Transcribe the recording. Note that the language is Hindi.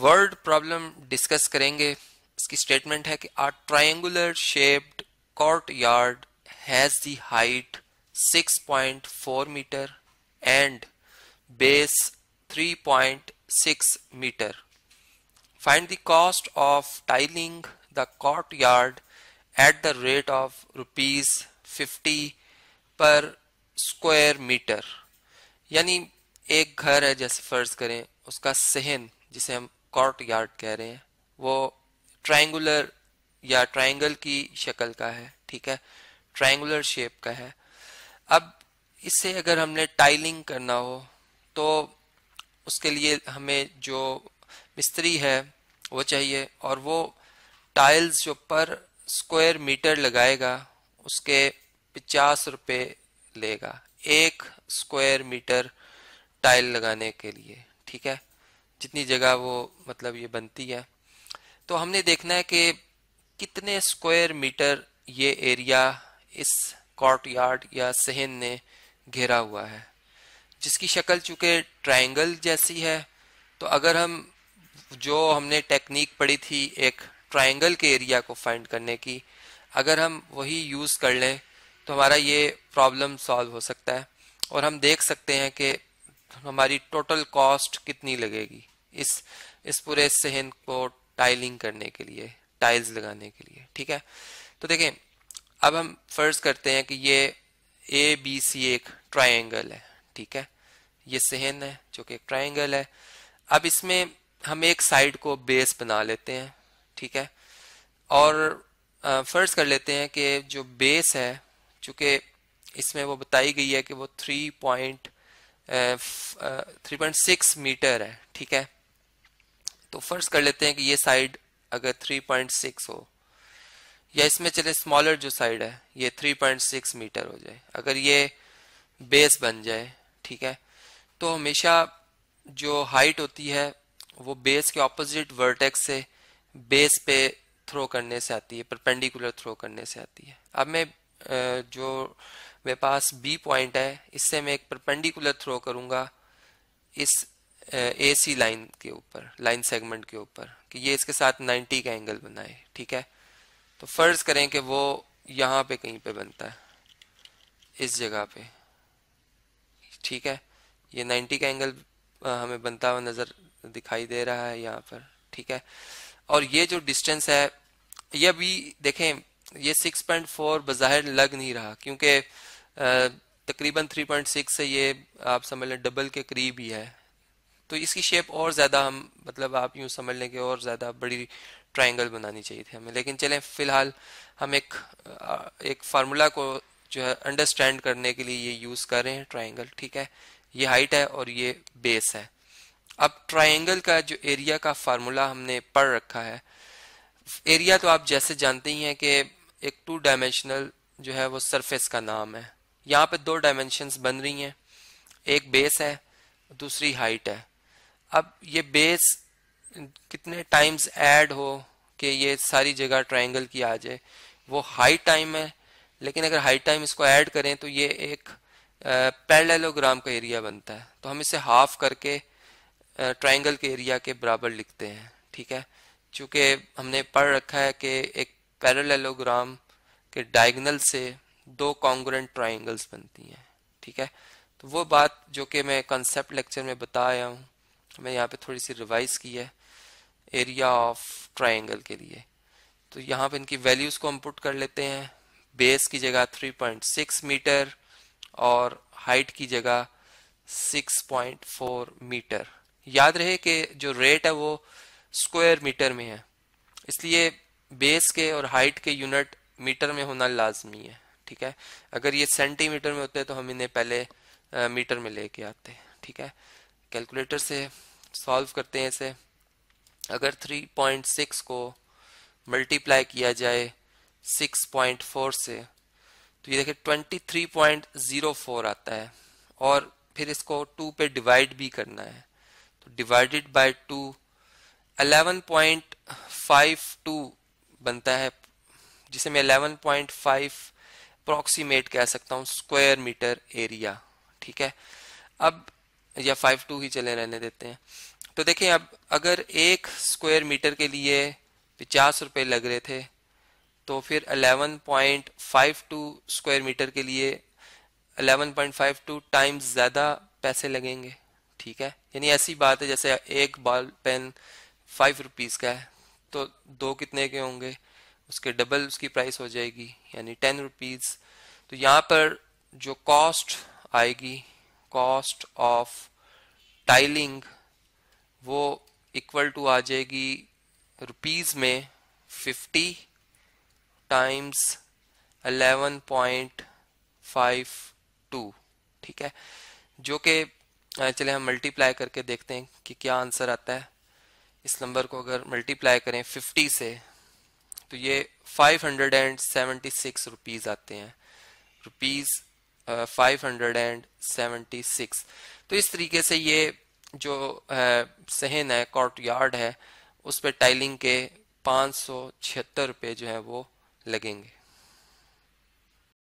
वर्ड प्रॉब्लम डिस्कस करेंगे इसकी स्टेटमेंट है कि a triangular shaped courtyard has the height 6.4 metre and base 3.6 metre find the cost of tiling the courtyard at the rate of rupees fifty per square metre यानी एक घर है जैसे फर्ज करें उसका सहन जिसे हम कॉर्ट यार्ड कह रहे हैं वो ट्राइंगुलर या ट्राइंगल की शक्ल का है ठीक है ट्राइंगर शेप का है अब इससे अगर हमने टाइलिंग करना हो तो उसके लिए हमें जो मिस्त्री है वो चाहिए और वो टाइल्स जो पर स्क्वायर मीटर लगाएगा उसके पचास रुपये लेगा एक स्क्वायर मीटर टाइल लगाने के लिए ठीक है जितनी जगह वो मतलब ये बनती है तो हमने देखना है कि कितने स्क्वायर मीटर ये एरिया इस कॉर्ट यार्ड या सहन ने घेरा हुआ है जिसकी शक्ल चूँकि ट्रायंगल जैसी है तो अगर हम जो हमने टेक्निक पढ़ी थी एक ट्रायंगल के एरिया को फाइंड करने की अगर हम वही यूज़ कर लें तो हमारा ये प्रॉब्लम सॉल्व हो सकता है और हम देख सकते हैं कि तो हमारी टोटल कॉस्ट कितनी लगेगी इस इस पूरे सहन को टाइलिंग करने के लिए टाइल्स लगाने के लिए ठीक है तो देखें अब हम फर्ज करते हैं कि ये ए बी सी एक ट्रायंगल है ठीक है ये सहन है जो कि एक ट्राइंगल है अब इसमें हम एक साइड को बेस बना लेते हैं ठीक है और फर्ज कर लेते हैं कि जो बेस है चूंकि इसमें वो बताई गई है कि वो three point three point six metre है ठीक है तो फर्स्ट कर लेते हैं कि ये साइड अगर थ्री पॉइंट सिक्स हो या इसमें चले स्मॉलर जो साइड है ये थ्री पॉइंट सिक्स मीटर हो जाए अगर ये बेस बन जाए ठीक है तो हमेशा जो हाइट होती है वो बेस के ऑपोजिट वर्टेक्स से बेस पे थ्रो करने से आती है परपेंडिकुलर थ्रो करने से आती है अब मैं जो मेरे पास बी पॉइंट है इससे मैं एक परपेंडिकुलर थ्रो करूंगा इस ए सी लाइन के ऊपर लाइन सेगमेंट के ऊपर कि ये इसके साथ 90 का एंगल बनाए ठीक है तो फ़र्ज़ करें कि वो यहाँ पे कहीं पे बनता है इस जगह पे ठीक है ये 90 का एंगल हमें बनता हुआ नज़र दिखाई दे रहा है यहाँ पर ठीक है और ये जो डिस्टेंस है ये भी देखें ये 6.4 पॉइंट लग नहीं रहा क्योंकि तकरीबन 3.6 से ये आप समझ लें डबल के करीब ही है तो इसकी शेप और ज़्यादा हम मतलब आप यूँ समझ लें कि और ज़्यादा बड़ी ट्राइंगल बनानी चाहिए थी हमें लेकिन चलें फ़िलहाल हम एक एक फार्मूला को जो है अंडरस्टैंड करने के लिए ये यूज़ कर रहे हैं ट्राइंगल ठीक है ये हाइट है और ये बेस है अब ट्राइंगल का जो एरिया का फार्मूला हमने पढ़ रखा है एरिया तो आप जैसे जानते ही हैं कि एक टू डायमेंशनल जो है वो सरफेस का नाम है यहाँ पे दो डायमेंशन बन रही हैं एक बेस है दूसरी हाइट है अब ये बेस कितने टाइम्स ऐड हो कि ये सारी जगह ट्राइंगल की आ जाए वो हाई टाइम है लेकिन अगर हाई टाइम इसको ऐड करें तो ये एक पैरेललोग्राम का एरिया बनता है तो हम इसे हाफ करके ट्राइंगल के एरिया के बराबर लिखते हैं ठीक है चूंकि हमने पढ़ रखा है कि एक पैरेललोग्राम के डायगनल से दो कॉन्ग्रेंट ट्राइंगल्स बनती हैं ठीक है तो वो बात जो कि मैं कंसेप्ट लेक्चर में बताया हूँ मैं यहाँ पे थोड़ी सी रिवाइज की है एरिया ऑफ ट्राइंगल के लिए तो यहाँ पे इनकी वैल्यूज को हम पुट कर लेते हैं बेस की जगह 3.6 मीटर और हाइट की जगह 6.4 मीटर याद रहे कि जो रेट है वो स्क्वायर मीटर में है इसलिए बेस के और हाइट के यूनिट मीटर में होना लाजमी है ठीक है अगर ये सेंटीमीटर में होते हैं तो हम इन्हें पहले आ, मीटर में लेके आते हैं ठीक है कैलकुलेटर से सॉल्व करते हैं इसे अगर 3.6 को मल्टीप्लाई किया जाए 6.4 से तो ये देखिए 23.04 आता है और फिर इसको 2 पे डिवाइड भी करना है तो डिवाइडेड बाय 2 11.52 बनता है जिसे मैं अप्रोक्सीमेट कह सकता हूं स्क्वायर मीटर एरिया ठीक है अब या फाइव टू ही चले रहने देते हैं तो देखें अब अगर एक स्क्वायर मीटर के लिए पचास रुपए लग रहे थे तो फिर 11.52 स्क्वायर मीटर के लिए 11.52 टाइम्स ज़्यादा पैसे लगेंगे ठीक है यानी ऐसी बात है जैसे एक बॉल पेन फाइव रुपीज़ का है तो दो कितने के होंगे उसके डबल उसकी प्राइस हो जाएगी यानी टेन रुपीज़ तो यहाँ पर जो कॉस्ट आएगी कॉस्ट ऑफ टाइलिंग वो इक्वल टू आ जाएगी रुपीज़ में fifty times eleven point five two ठीक है जो कि चले हम मल्टीप्लाई करके देखते हैं कि क्या आंसर आता है इस नंबर को अगर मल्टीप्लाई करें 50 से तो ये five hundred and six rupees आते हैं rupees five hundred and six तो इस तरीके से ये जो uh, सहन है कॉर्ट यार्ड है उस पर टाइलिंग के पाँच सौ छिहत्तर रुपये जो है वो लगेंगे